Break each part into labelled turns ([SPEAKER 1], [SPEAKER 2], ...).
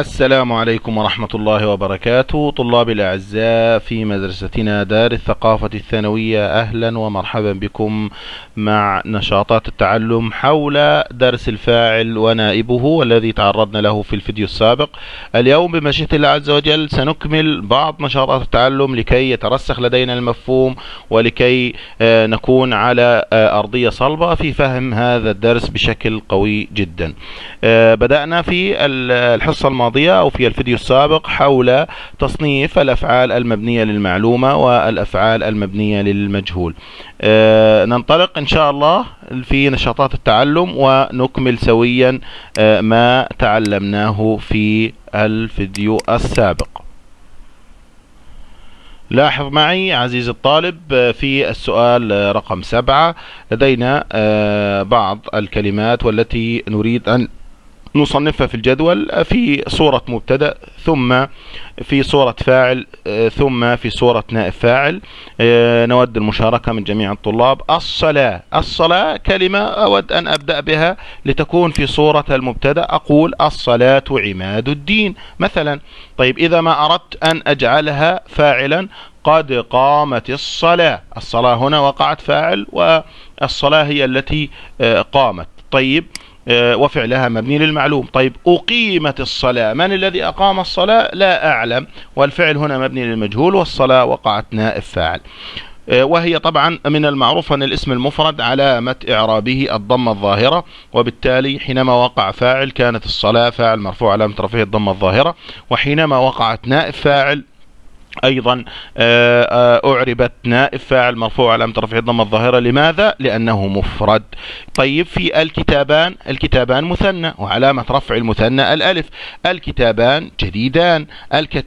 [SPEAKER 1] السلام عليكم ورحمة الله وبركاته طلاب الأعزاء في مدرستنا دار الثقافة الثانوية أهلا ومرحبا بكم مع نشاطات التعلم حول درس الفاعل ونائبه والذي تعرضنا له في الفيديو السابق اليوم بمشيئة الله عز وجل سنكمل بعض نشاطات التعلم لكي يترسخ لدينا المفهوم ولكي آه، نكون على آه، أرضية صلبة في فهم هذا الدرس بشكل قوي جدا آه، بدأنا في الحصة الماضية الماضية أو في الفيديو السابق حول تصنيف الأفعال المبنية للمعلومة والأفعال المبنية للمجهول آه، ننطلق إن شاء الله في نشاطات التعلم ونكمل سويا آه، ما تعلمناه في الفيديو السابق لاحظ معي عزيزي الطالب آه، في السؤال رقم سبعة لدينا بعض الكلمات والتي نريد أن نصنفها في الجدول في صورة مبتدأ ثم في صورة فاعل آه، ثم في صورة نائب فاعل آه، نود المشاركة من جميع الطلاب الصلاة الصلاة كلمة أود أن أبدأ بها لتكون في صورة المبتدأ أقول الصلاة عماد الدين مثلا طيب إذا ما أردت أن أجعلها فاعلا قد قامت الصلاة الصلاة هنا وقعت فاعل والصلاة هي التي آه، قامت طيب آه، وفعلها مبني للمعلوم طيب أقيمت الصلاة من الذي أقام الصلاة لا أعلم والفعل هنا مبني للمجهول والصلاة وقعت نائب فاعل آه، وهي طبعا من المعروف أن الاسم المفرد علامة إعرابه الضمة الظاهرة وبالتالي حينما وقع فاعل كانت الصلاة فاعل مرفوع علامة رفعه الضمة الظاهرة وحينما وقعت نائب فاعل ايضا آه، آه، اعربت نائب فاعل مرفوع علامه رفعه الضم الظاهره لماذا لانه مفرد طيب في الكتابان الكتابان مثنى وعلامه رفع المثنى الالف الكتابان جديدان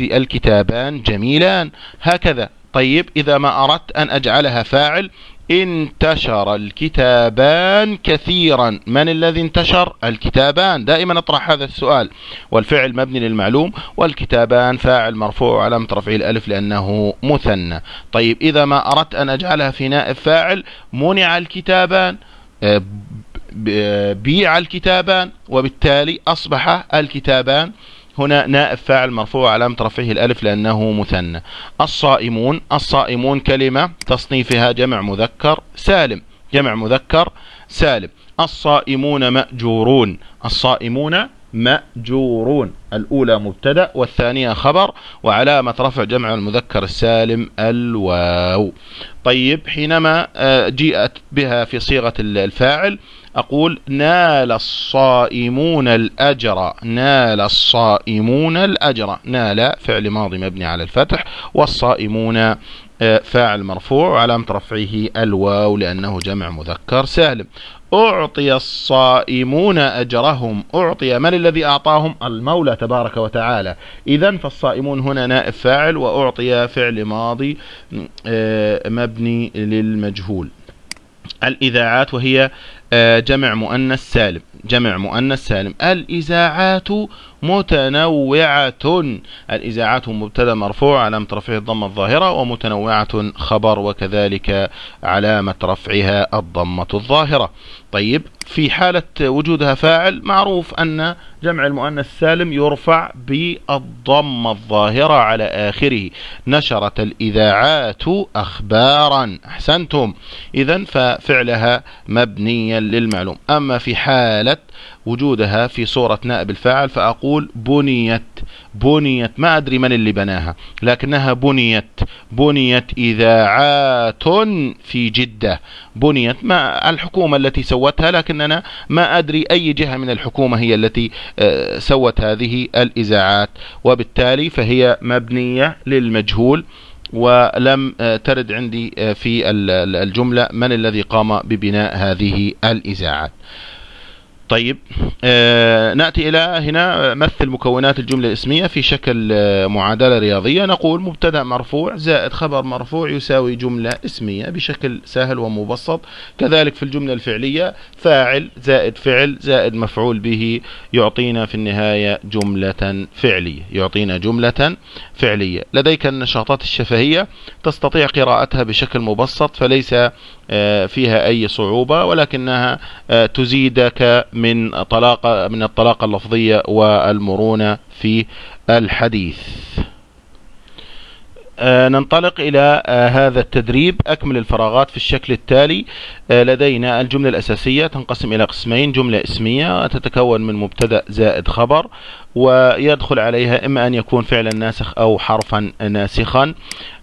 [SPEAKER 1] الكتابان جميلان هكذا طيب إذا ما أردت أن أجعلها فاعل انتشر الكتابان كثيرا من الذي انتشر الكتابان دائما اطرح هذا السؤال والفعل مبني للمعلوم والكتابان فاعل مرفوع علامة رفعه الألف لأنه مثنى طيب إذا ما أردت أن أجعلها في نائب فاعل منع الكتابان آه، آه، بيع الكتابان وبالتالي أصبح الكتابان هنا نائب فاعل مرفوع علامة رفعه الألف لأنه مثنى الصائمون الصائمون كلمة تصنيفها جمع مذكر سالم جمع مذكر سالم الصائمون مأجورون الصائمون مأجورون الأولى مبتدا والثانية خبر وعلامة رفع جمع المذكر السالم الواو طيب حينما آه، جاءت بها في صيغة الفاعل أقول نال الصائمون الأجر نال الصائمون الأجر نال فعل ماضي مبني على الفتح والصائمون آه، فاعل مرفوع وعلامة رفعه الواو لأنه جمع مذكر سالم أعطي الصائمون أجرهم أعطي من الذي أعطاهم المولى تبارك وتعالى إذا فالصائمون هنا نائب فاعل وأعطي فعل ماضي آه، مبني للمجهول الإذاعات وهي آه، جمع مؤنث سالم جمع مؤنث سالم الإذاعات متنوعة الإذاعات مبتدا مرفوع علامة رفعه الضمة الظاهرة ومتنوعة خبر وكذلك علامة رفعها الضمة الظاهرة طيب في حالة وجودها فاعل معروف أن جمع المؤنث السالم يرفع بالضمة الظاهرة على آخره نشرت الإذاعات أخبارا أحسنتم إذا ففعلها مبنية للمعلوم أما في حالة وجودها في صورة نائب الفاعل فأقول بنيت بنيت ما أدري من اللي بناها لكنها بنيت بنيت إذاعات في جدة بنيت ما الحكومة التي سوتها لكننا ما أدري أي جهة من الحكومة هي التي آه، سوت هذه الإذاعات وبالتالي فهي مبنية للمجهول ولم آه، ترد عندي آه، في الجملة من الذي قام ببناء هذه الإذاعات طيب آه نأتي إلى هنا آه، مثل مكونات الجملة الاسمية في شكل آه معادلة رياضية نقول مبتدأ مرفوع زائد خبر مرفوع يساوي جملة اسمية بشكل سهل ومبسط كذلك في الجملة الفعلية فاعل زائد فعل زائد مفعول به يعطينا في النهاية جملة فعلية يعطينا جملة فعلية لديك النشاطات الشفهية تستطيع قراءتها بشكل مبسط فليس آه، فيها أي صعوبة ولكنها آه، تزيدك من طلاقة من الطلاقة اللفظية والمرونة في الحديث آه، ننطلق إلى هذا التدريب أكمل الفراغات في الشكل التالي لدينا الجملة الأساسية تنقسم إلى قسمين جملة اسمية تتكون من مبتدأ زائد خبر ويدخل عليها إما أن يكون فعلا ناسخ أو حرفا ناسخا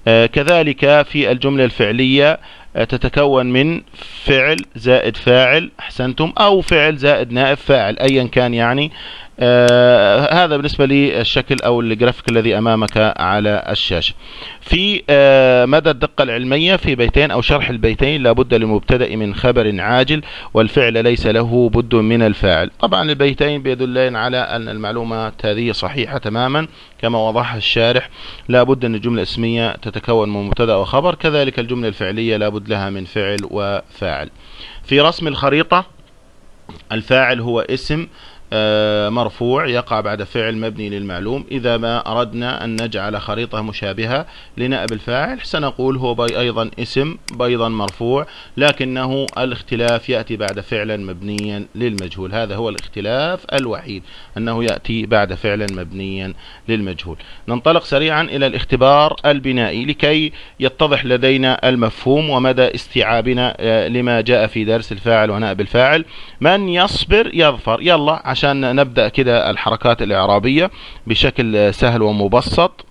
[SPEAKER 1] كذلك في الجملة الفعلية آه، تتكون من فعل زائد فاعل أحسنتم أو فعل زائد نائب فاعل أيا كان يعني آه هذا بالنسبة للشكل أو الجرافيك الذي أمامك على الشاشة في آه مدى الدقة العلمية في بيتين أو شرح البيتين لابد للمبتدأ من خبر عاجل والفعل ليس له بد من الفاعل طبعا البيتين بيدلين على أن المعلومات هذه صحيحة تماما كما وضح الشارح لابد أن الجملة الاسمية تتكون من مبتدأ وخبر كذلك الجملة الفعلية لابد لها من فعل وفاعل في رسم الخريطة الفاعل هو اسم آه، مرفوع يقع بعد فعل مبني للمعلوم إذا ما أردنا أن نجعل خريطة مشابهة لنائب الفاعل سنقول هو أيضا اسم بيضا مرفوع لكنه الاختلاف يأتي بعد فعلا مبنيا للمجهول هذا هو الاختلاف الوحيد أنه يأتي بعد فعلا مبنيا للمجهول ننطلق سريعا إلى الاختبار البنائي لكي يتضح لدينا المفهوم ومدى استيعابنا آه، لما جاء في درس الفاعل ونائب الفاعل من يصبر يظفر يلا عشان نبدأ كده الحركات الإعرابية بشكل سهل ومبسط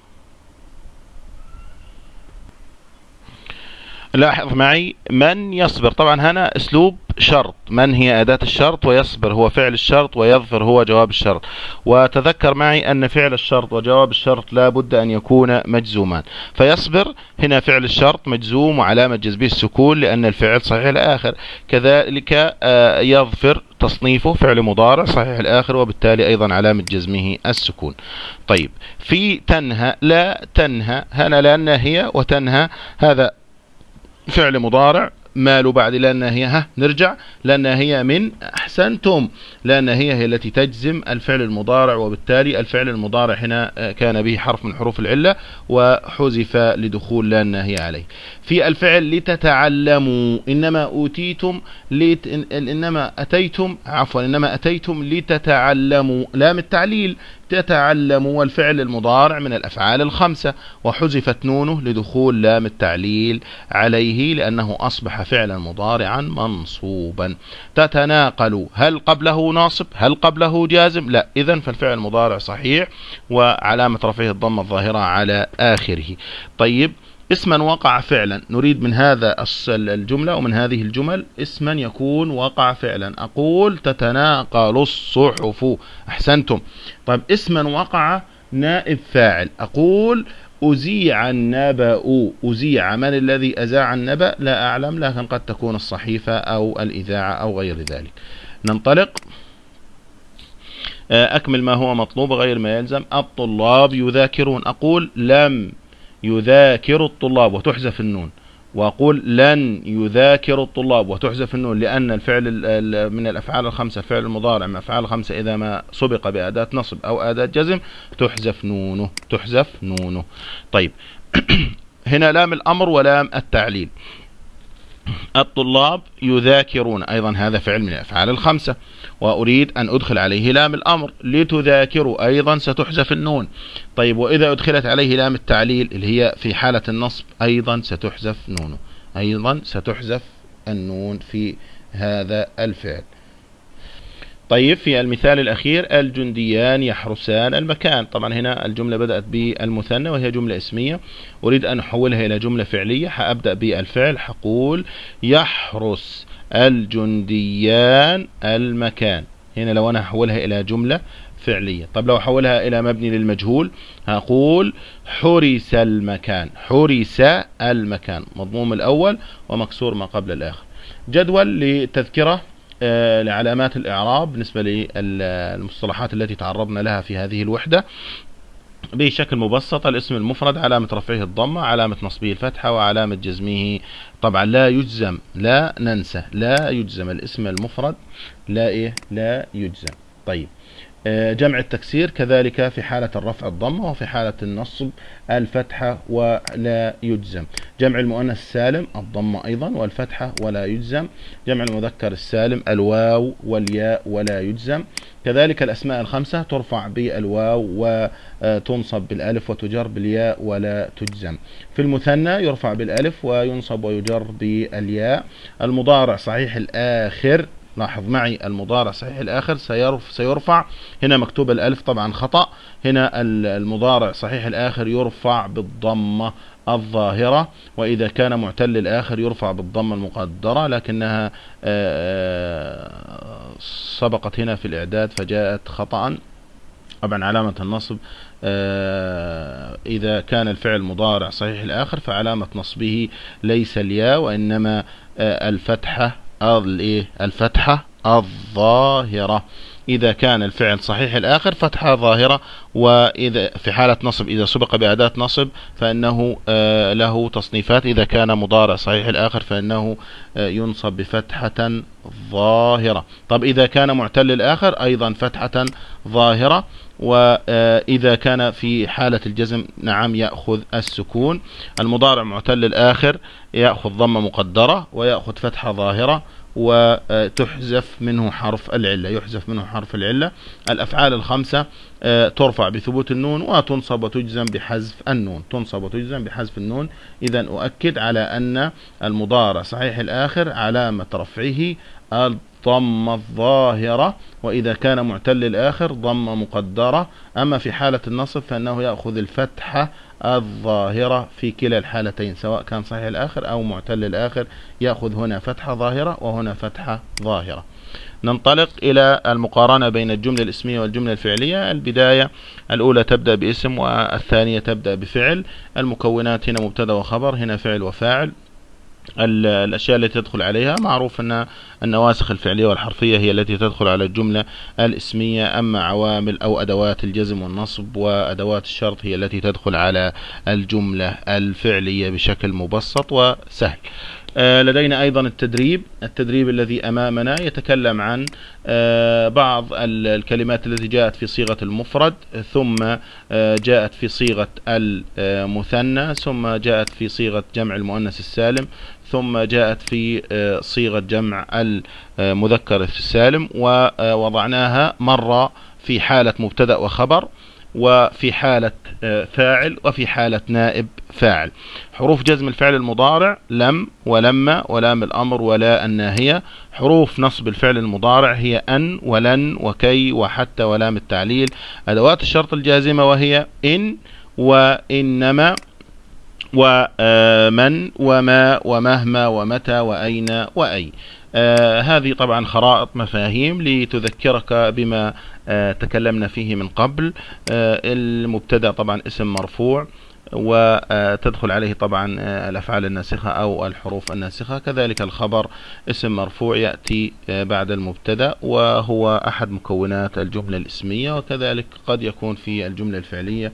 [SPEAKER 1] لاحظ معي من يصبر طبعا هنا اسلوب شرط من هي أداة الشرط ويصبر هو فعل الشرط ويظفر هو جواب الشرط وتذكر معي أن فعل الشرط وجواب الشرط لا بد أن يكون مجزومان فيصبر هنا فعل الشرط مجزوم وعلامة جذبه السكون لأن الفعل صحيح الآخر كذلك آه، يظفر تصنيفه فعل مضارع صحيح الآخر وبالتالي أيضا علامة جزمه السكون طيب في تنهى لا تنهى هنا لأن هي وتنهى هذا فعل مضارع مال بعد لأن هي ها نرجع لأن هي من أحسنتم لأن هي هي التي تجزم الفعل المضارع وبالتالي الفعل المضارع هنا آه، كان به حرف من حروف العلة وحذف لدخول لأن هي عليه في الفعل لتتعلموا إنما أوتيتم لت إنما أتيتم عفوا إنما أتيتم لتتعلموا لام التعليل تتعلم والفعل المضارع من الأفعال الخمسة وحذفت نونه لدخول لام التعليل عليه لأنه أصبح فعلا مضارعا منصوبا تتناقل هل قبله ناصب هل قبله جازم لا إذا فالفعل المضارع صحيح وعلامة رفعه الضمة الظاهرة على آخره طيب اسما وقع فعلا نريد من هذا الجملة ومن هذه الجمل اسما يكون وقع فعلا أقول تتناقل الصحف أحسنتم طيب اسما وقع نائب فاعل أقول أزيع النبأ أزيع من الذي أزاع النبأ لا أعلم لكن قد تكون الصحيفة أو الإذاعة أو غير ذلك ننطلق آه، أكمل ما هو مطلوب غير ما يلزم الطلاب يذاكرون أقول لم يذاكر الطلاب وتحذف النون وأقول لن يذاكر الطلاب وتحذف النون لأن الفعل من الأفعال الخمسة فعل المضارع من أفعال الخمسة إذا ما سبق بأداة نصب أو أداة جزم تحذف نونه تحذف نونه طيب هنا لام الأمر ولام التعليل الطلاب يذاكرون أيضا هذا فعل من الأفعال الخمسة وأريد أن أدخل عليه لام الأمر لتذاكروا أيضا ستحذف النون طيب وإذا أدخلت عليه لام التعليل اللي هي في حالة النصب أيضا ستحذف نونه أيضا ستحذف النون في هذا الفعل طيب في المثال الأخير الجنديان يحرسان المكان طبعا هنا الجملة بدأت بالمثنى وهي جملة اسمية أريد أن أحولها إلى جملة فعلية حأبدأ بالفعل حقول يحرس الجنديان المكان هنا لو أنا أحولها إلى جملة فعلية طب لو أحولها إلى مبني للمجهول هقول حرس المكان حرس المكان مضموم الأول ومكسور ما قبل الآخر جدول لتذكره آه، لعلامات الإعراب بالنسبة للمصطلحات التي تعرضنا لها في هذه الوحدة بشكل مبسط الاسم المفرد علامة رفعه الضمة علامة نصبه الفتحة وعلامة جزمه طبعا لا يجزم لا ننسى لا يجزم الاسم المفرد لا إيه لا يجزم طيب آه، جمع التكسير كذلك في حالة الرفع الضمة وفي حالة النصب الفتحة ولا يجزم جمع المؤنث السالم الضمة أيضا والفتحة ولا يجزم جمع المذكر السالم الواو والياء ولا يجزم كذلك الأسماء الخمسة ترفع بالواو وتنصب آه، بالألف وتجر بالياء ولا تجزم في المثنى يرفع بالألف وينصب ويجر بالياء المضارع صحيح الآخر لاحظ معي المضارع صحيح الآخر سيرف سيرفع هنا مكتوب الألف طبعا خطأ هنا المضارع صحيح الآخر يرفع بالضمة الظاهرة وإذا كان معتل الآخر يرفع بالضمة المقدرة لكنها آه، آه، سبقت هنا في الإعداد فجاءت خطأ طبعا علامة النصب آه، إذا كان الفعل مضارع صحيح الآخر فعلامة نصبه ليس الياء وإنما الفتحة آه، الايه الفتحة الظاهرة إذا كان الفعل صحيح الآخر فتحة ظاهرة وإذا في حالة نصب إذا سبق بأداة نصب فإنه آه، له تصنيفات إذا كان مضارع صحيح الآخر فإنه آه، ينصب بفتحة ظاهرة طب إذا كان معتل الآخر أيضا فتحة ظاهرة وإذا كان في حالة الجزم نعم يأخذ السكون المضارع معتل الآخر يأخذ ضمة مقدرة ويأخذ فتحة ظاهرة وتحذف منه حرف العلة يحذف منه حرف العلة الأفعال الخمسة آه، ترفع بثبوت النون وتنصب وتجزم بحذف النون تنصب وتجزم بحذف النون إذا أؤكد على أن المضارع صحيح الآخر علامة رفعه ضم الظاهرة وإذا كان معتل الآخر ضم مقدرة أما في حالة النصب فأنه يأخذ الفتحة الظاهرة في كلا الحالتين سواء كان صحيح الآخر أو معتل الآخر يأخذ هنا فتحة ظاهرة وهنا فتحة ظاهرة ننطلق إلى المقارنة بين الجملة الاسمية والجملة الفعلية البداية الأولى تبدأ باسم والثانية تبدأ بفعل المكونات هنا مبتدا وخبر هنا فعل وفاعل الأشياء التي تدخل عليها معروف أن النواسخ الفعلية والحرفية هي التي تدخل على الجملة الاسمية أما عوامل أو أدوات الجزم والنصب وأدوات الشرط هي التي تدخل على الجملة الفعلية بشكل مبسط وسهل آه، لدينا أيضا التدريب التدريب الذي أمامنا يتكلم عن آه، بعض الكلمات التي جاءت في صيغة المفرد ثم آه، جاءت في صيغة المثنى ثم جاءت في صيغة جمع المؤنث السالم ثم جاءت في آه، صيغة جمع المذكر السالم ووضعناها آه، مرة في حالة مبتدأ وخبر وفي حالة آه، فاعل وفي حالة نائب فاعل حروف جزم الفعل المضارع لم ولما ولام الأمر ولا الناهية حروف نصب الفعل المضارع هي أن ولن وكي وحتى ولام التعليل أدوات الشرط الجازمة وهي إن وإنما ومن آه، وما ومهما ومتى وأين وأي آه، هذه طبعا خرائط مفاهيم لتذكرك بما آه، تكلمنا فيه من قبل المبتدا طبعا اسم مرفوع وتدخل عليه طبعا الأفعال الناسخة أو الحروف الناسخة كذلك الخبر اسم مرفوع يأتي بعد المبتدا وهو أحد مكونات الجملة الاسمية وكذلك قد يكون في الجملة الفعلية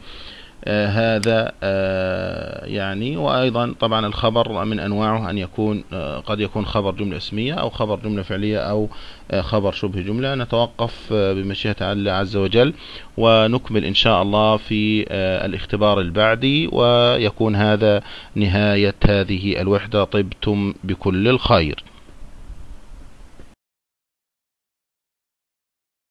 [SPEAKER 1] آه، هذا آه، يعني وأيضا طبعا الخبر من أنواعه أن يكون آه، قد يكون خبر جملة اسمية أو خبر جملة فعلية أو خبر شبه جملة نتوقف بمشيئة الله عز وجل ونكمل إن شاء الله في الاختبار البعدي ويكون هذا نهاية هذه الوحدة طبتم بكل الخير